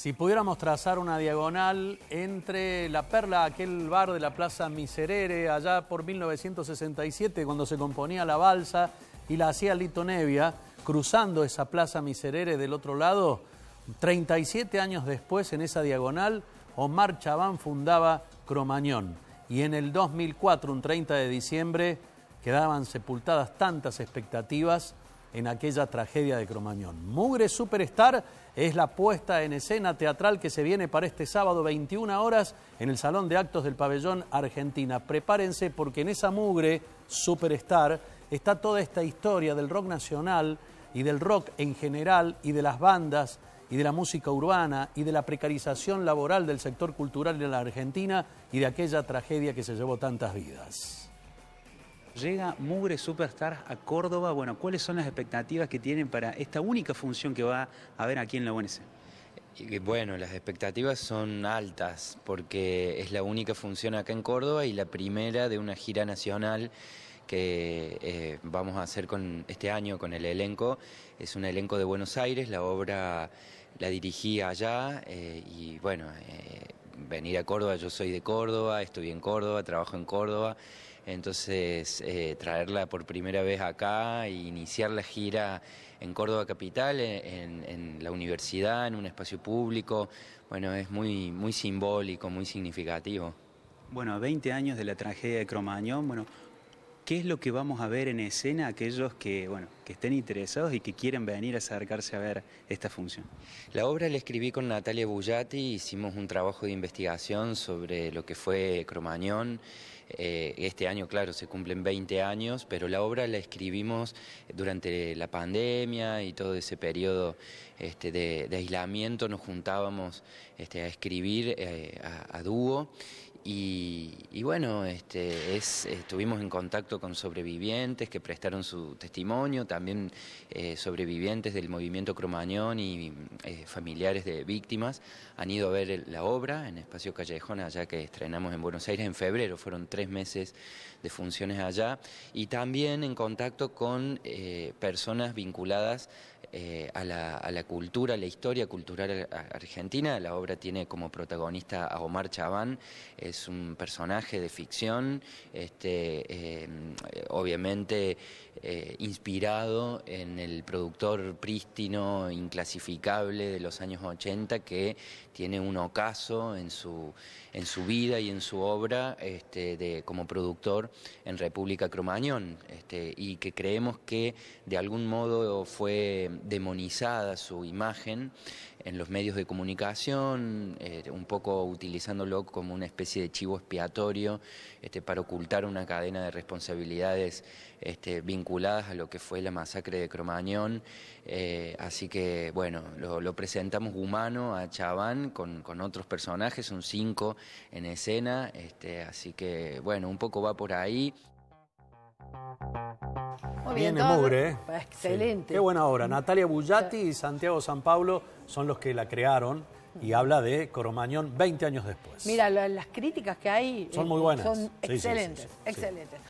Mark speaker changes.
Speaker 1: Si pudiéramos trazar una diagonal entre la perla, aquel bar de la Plaza Miserere, allá por 1967, cuando se componía la balsa y la hacía Lito Nevia, cruzando esa Plaza Miserere del otro lado, 37 años después, en esa diagonal, Omar Chabán fundaba Cromañón. Y en el 2004, un 30 de diciembre, quedaban sepultadas tantas expectativas en aquella tragedia de Cromañón. Mugre Superstar es la puesta en escena teatral que se viene para este sábado 21 horas en el Salón de Actos del Pabellón Argentina. Prepárense porque en esa Mugre Superstar está toda esta historia del rock nacional y del rock en general y de las bandas y de la música urbana y de la precarización laboral del sector cultural en la Argentina y de aquella tragedia que se llevó tantas vidas. Llega Mugre Superstar a Córdoba. Bueno,
Speaker 2: ¿cuáles son las expectativas que tienen para esta única función que va a haber aquí en la UNC?
Speaker 3: Bueno, las expectativas son altas porque es la única función acá en Córdoba y la primera de una gira nacional que eh, vamos a hacer con este año con el elenco. Es un elenco de Buenos Aires, la obra la dirigí allá eh, y bueno, eh, venir a Córdoba, yo soy de Córdoba, estoy en Córdoba, trabajo en Córdoba. Entonces, eh, traerla por primera vez acá e iniciar la gira en Córdoba Capital, eh, en, la universidad, en un espacio público, bueno, es muy, muy simbólico, muy significativo. Bueno, a 20
Speaker 2: años de la tragedia de Cromañón, bueno, ¿Qué es lo que vamos a ver en escena aquellos que, bueno, que estén interesados y que quieren venir a acercarse a ver esta función?
Speaker 3: La obra la escribí con Natalia Bullati, hicimos un trabajo de investigación sobre lo que fue Cromañón. Eh, este año, claro, se cumplen 20 años, pero la obra la escribimos durante la pandemia y todo ese periodo este, de, aislamiento. Nos juntábamos este, a escribir eh, a, dúo y, bueno, este, estuvimos en contacto con sobrevivientes que prestaron su testimonio, también eh, sobrevivientes del movimiento cromañón y eh, familiares de víctimas han ido a ver la obra en Espacio Callejón, allá que estrenamos en Buenos Aires en febrero, fueron tres meses de funciones allá, y también en contacto con eh, personas vinculadas eh, a, la, cultura, a la historia cultural argentina. La obra tiene como protagonista a Omar Chaván, es un personaje de ficción, este, eh, obviamente eh, inspirado en el productor prístino inclasificable de los años 80 que tiene un ocaso en su, en su vida y en su obra este, de, como productor en República Cromañón este, y que creemos que de algún modo fue demonizada su imagen en los medios de comunicación, eh, un poco utilizándolo como una especie de chivo expiatorio este, para ocultar una cadena de responsabilidades este, vinculadas a lo que fue la masacre de Cromañón. Eh, así que, bueno, lo, presentamos humano a Chaván con, con, otros personajes, un cinco en escena, este, así que,
Speaker 1: bueno, un poco va por ahí
Speaker 3: bien, Mugre. ¿eh?
Speaker 2: Excelente. Qué buena obra. Mm.
Speaker 1: Natalia Bullati y Santiago San Pablo son los que la crearon y mm. habla de Coromañón 20 años después.
Speaker 2: Mira, las críticas que hay son eh, muy buenas. Son excelentes, excelentes.